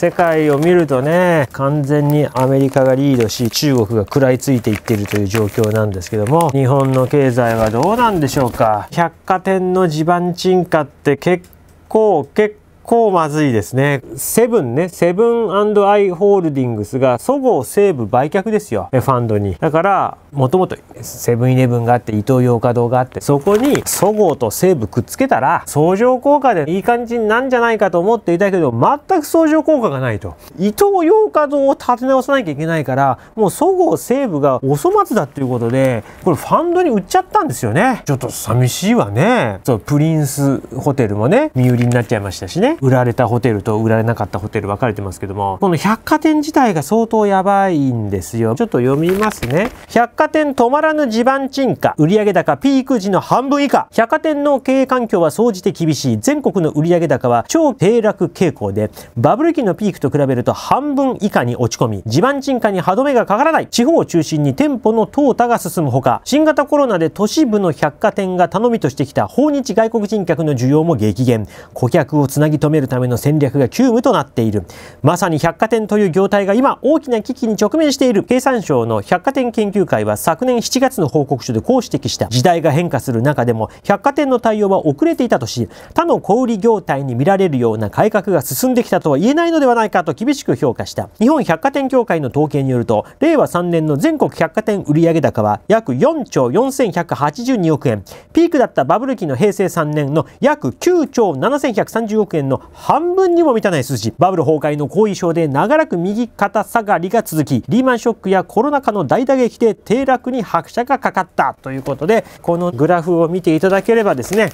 世界を見るとね完全にアメリカがリードし中国が食らいついていってるという状況なんですけども日本の経済はどうなんでしょうか百貨店の地盤沈下って結構結構まずいですね。セブンね、セブンアイ・ホールディングスが、そごう・西武売却ですよ、ファンドに。だから、もともとセブンイレブンがあって、イトーヨーカドーがあって、そこにそごうと西武くっつけたら、相乗効果でいい感じなんじゃないかと思っていたけど、全く相乗効果がないと。イトーヨーカドーを立て直さなきゃいけないから、もうそごう・西武がお粗末だっていうことで、これファンドに売っちゃったんですよね。ちょっと寂しいわね。そう、プリンスホテルもね、身売りになっちゃいましたしね。売られたホテルと売られなかったホテル分かれてますけども、この百貨店自体が相当やばいんですよ。ちょっと読みますね。百貨店止まらぬ地盤沈下、売上高ピーク時の半分以下。百貨店の経営環境は総じて厳しい。全国の売上高は超低落傾向で、バブル期のピークと比べると半分以下に落ち込み、地盤沈下に歯止めがかからない。地方を中心に店舗の淘汰が進むほか、新型コロナで都市部の百貨店が頼みとしてきた訪日外国人客の需要も激減。顧客をつなぎ止めめるための戦略が急務となっているまさに百貨店という業態が今大きな危機に直面している経産省の百貨店研究会は昨年7月の報告書でこう指摘した時代が変化する中でも百貨店の対応は遅れていたとし他の小売業態に見られるような改革が進んできたとは言えないのではないかと厳しく評価した日本百貨店協会の統計によると令和3年の全国百貨店売上高は約4兆4182億円ピークだったバブル期の平成3年の約9兆7130億円の半分にも満たない数字バブル崩壊の後遺症で長らく右肩下がりが続きリーマンショックやコロナ禍の大打撃で低落に拍車がかかったということでこのグラフを見ていただければですね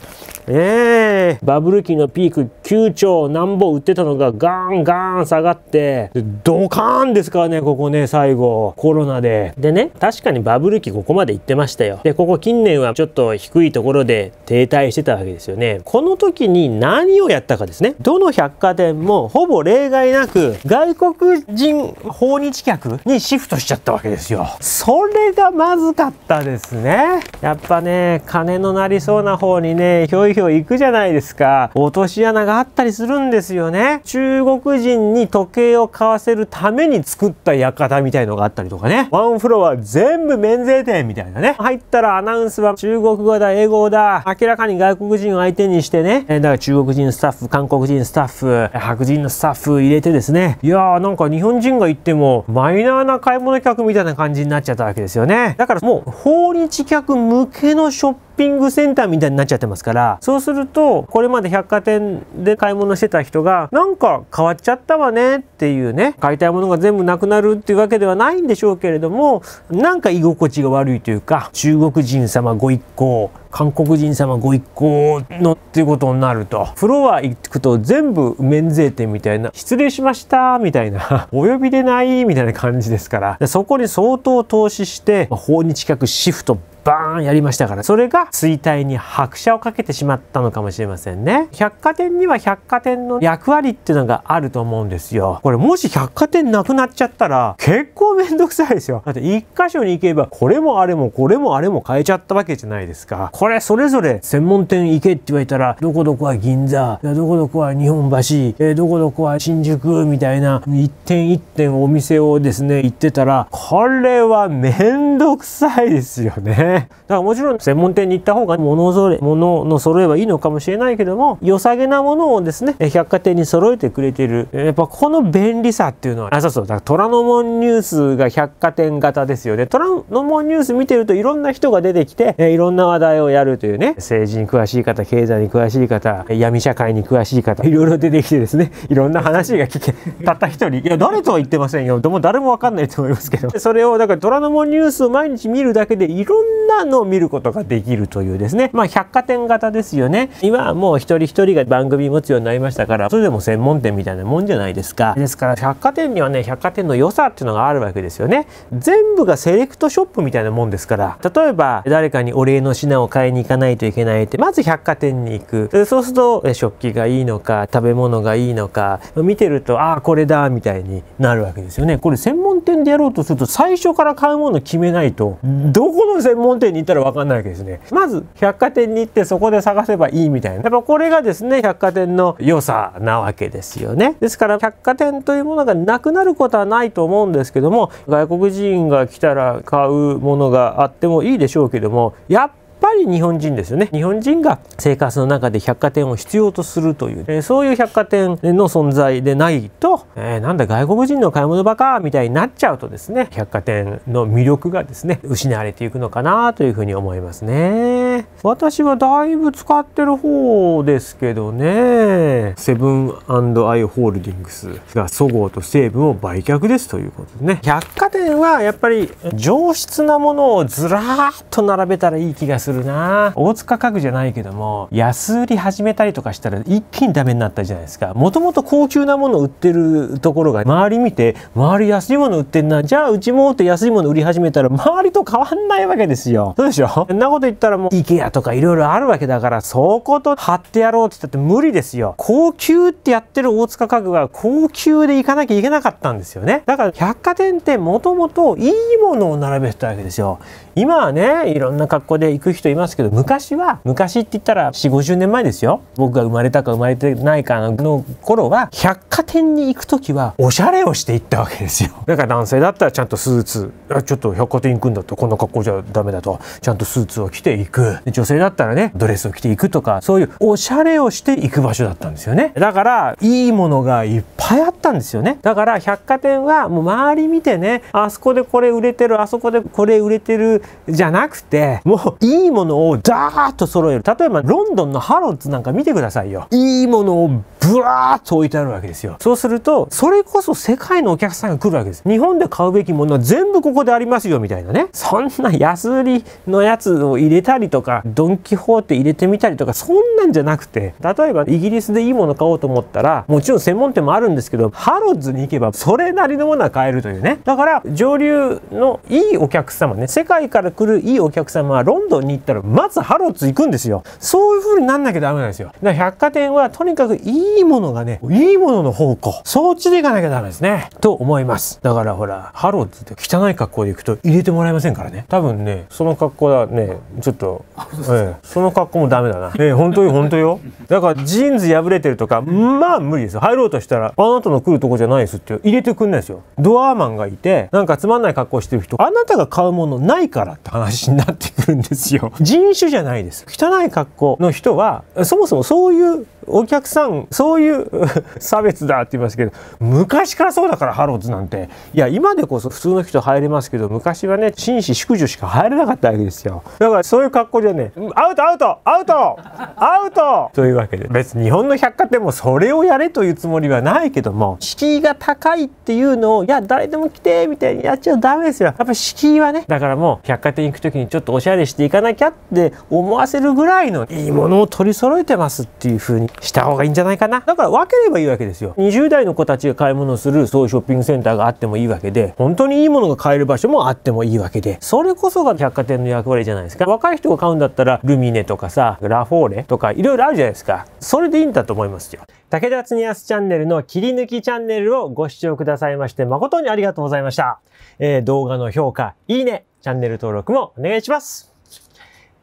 えー、バブル期のピーク9兆なんぼ売ってたのがガンガン下がってドカーンですからねここね最後コロナででね確かにバブル期ここまで行ってましたよでここ近年はちょっと低いところで停滞してたわけですよねこの時に何をやったかですねね。どの百貨店もほぼ例外なく外国人訪日客にシフトしちゃったわけですよ。それがまずかったですね。やっぱね、金のなりそうな方にね、ひょいひょい行くじゃないですか。落とし穴があったりするんですよね。中国人に時計を買わせるために作った館みたいのがあったりとかね。ワンフロア全部免税店みたいなね。入ったらアナウンスは中国語だ、英語だ。明らかに外国人を相手にしてね。だから中国人スタッフ、韓国国人スタッフ、白人のスタッフ入れてですね、いやーなんか日本人が行ってもマイナーな買い物客みたいな感じになっちゃったわけですよね。だからもう訪日客向けのショップピングセンターみたいになっちゃってますからそうするとこれまで百貨店で買い物してた人がなんか変わっちゃったわねっていうね買いたいものが全部なくなるっていうわけではないんでしょうけれどもなんか居心地が悪いというか中国人様ご一行韓国人様ご一行のっていうことになるとフロア行くと全部免税店みたいな失礼しましたみたいな お呼びでないみたいな感じですからそこに相当投資して訪日客シフトバーンやりましたから、それが衰退に拍車をかけてしまったのかもしれませんね。百貨店には百貨店の役割っていうのがあると思うんですよ。これもし百貨店なくなっちゃったら、結構めんどくさいですよ。だって一箇所に行けば、これもあれもこれもあれも変えちゃったわけじゃないですか。これそれぞれ専門店行けって言われたら、どこどこは銀座、どこどこは日本橋、えー、どこどこは新宿みたいな、一点一点お店をですね、行ってたら、これはめんどくさいですよね。だからもちろん専門店に行った方が物ぞれ、物の揃えばいいのかもしれないけども、良さげなものをですね、百貨店に揃えてくれている。やっぱこの便利さっていうのは、あ、そうそう、だから虎ノ門ニュースが百貨店型ですよね。虎ノ門ニュース見てるといろんな人が出てきて、いろんな話題をやるというね、政治に詳しい方、経済に詳しい方、闇社会に詳しい方、いろいろ出てきてですね、いろんな話が聞け、たった一人、いや、誰とは言ってませんよ。でも誰もわかんないと思いますけど。それを、だから虎ノ門ニュースを毎日見るだけで、いろんなんなのを見ることができるというですね、まあ、百貨店型ですよね今はもう一人一人が番組持つようになりましたからそれでも専門店みたいなもんじゃないですかですから百貨店にはね百貨店の良さっていうのがあるわけですよね全部がセレクトショップみたいなもんですから例えば誰かにお礼の品を買いに行かないといけないってまず百貨店に行くそうすると食器がいいのか食べ物がいいのか見てるとああこれだみたいになるわけですよねこれ専門店でやろうとすると最初から買うもの決めないとどこの専門店に行ったら分かんないわけですねまず百貨店に行ってそこで探せばいいみたいなやっぱこれがですね百貨店の良さなわけですよねですから百貨店というものがなくなることはないと思うんですけども外国人が来たら買うものがあってもいいでしょうけどもやっぱり日本人ですよね日本人が生活の中で百貨店を必要とするという、えー、そういう百貨店の存在でないと、えー、なんだ外国人の買い物バカみたいになっちゃうとですね百貨店の魅力がですね失われていくのかなというふうに思いますね私はだいぶ使ってる方ですけどねセブンアイ・ホールディングスがそごうと西武を売却ですということでね百貨店はやっぱり上質なものをずらーっと並べたらいい気がするするな大塚家具じゃないけども安売り始めたりとかしたら一気にダメになったじゃないですかもともと高級なもの売ってるところが周り見て周り安いもの売ってんなじゃあうちもって安いもの売り始めたら周りと変わんないわけですよそうでしょそんなこと言ったらもう IKEA とかいろいろあるわけだからそこと張ってやろうって言ったって無理ですよ高級ってやってる大塚家具は高級で行かなきゃいけなかったんですよねだから百貨店ってもともといいものを並べてたわけですよ今はねいろんな格好で行く人いますけど昔は昔って言ったら4 5 0年前ですよ僕が生まれたか生まれてないかの頃は百貨店に行く時はおしゃれをしていったわけですよだから男性だったらちゃんとスーツちょっと百貨店行くんだとこんな格好じゃダメだとちゃんとスーツを着ていく女性だったらねドレスを着ていくとかそういうおしゃれをしていく場所だったんですよねだからいいものがいっぱいあったんですよねだから百貨店はもう周り見てねあそこでこれ売れてるあそこでこれ売れてるじゃなくて、もういいものをダーッと揃える。例えばロンドンのハロッツなんか見てくださいよ。いいものをブワーッと置いてあるわけですよ。そうすると、それこそ世界のお客さんが来るわけです。日本で買うべきものは全部ここでありますよ、みたいなね。そんな安売りのやつを入れたりとか、ドン・キホーテ入れてみたりとか、そんなんじゃなくて、例えばイギリスでいいもの買おうと思ったら、もちろん専門店もあるんですけど、ハロッズに行けばそれなりのものは買えるというね。だから、上流のいいお客様ね、世界から来るいいお客様はロンドンに行ったら、まずハロッズ行くんですよ。そういう風になんなきゃダメなんですよ。だから百貨店はとにかくいいいいものがね、いいものの方向、そっちでいかなきゃダメですね。と思います。だからほら、ハローって汚い格好で行くと入れてもらえませんからね。多分ね、その格好だね、ちょっと、ええ、その格好もダメだな。ええ、本当よ、本当よ。だからジーンズ破れてるとか、まあ無理ですよ。入ろうとしたら、あなたの来るとこじゃないですって入れてくんないですよ。ドアーマンがいて、なんかつまんない格好してる人、あなたが買うものないからって話になってくるんですよ。人種じゃないです。汚い格好の人は、そもそもそういうお客さんそういう 差別だって言いますけど昔からそうだからハローズなんていや今でこそ普通の人入れますけど昔はね紳士淑女しか入れなかったわけですよだからそういう格好でねアウトアウトアウトアウトというわけで別に日本の百貨店もそれをやれというつもりはないけども敷居が高いっていうのをいや誰でも来てみたいにやっちゃダメですよやっぱ敷居はねだからもう百貨店行く時にちょっとおしゃれしていかなきゃって思わせるぐらいのいいものを取り揃えてますっていうふうにした方がいいんじゃないかな。だから分ければいいわけですよ。20代の子たちが買い物するそういうショッピングセンターがあってもいいわけで、本当にいいものが買える場所もあってもいいわけで、それこそが百貨店の役割じゃないですか。若い人が買うんだったら、ルミネとかさ、ラフォーレとかいろいろあるじゃないですか。それでいいんだと思いますよ。武田つにやすチャンネルの切り抜きチャンネルをご視聴くださいまして誠にありがとうございました。えー、動画の評価、いいね、チャンネル登録もお願いします。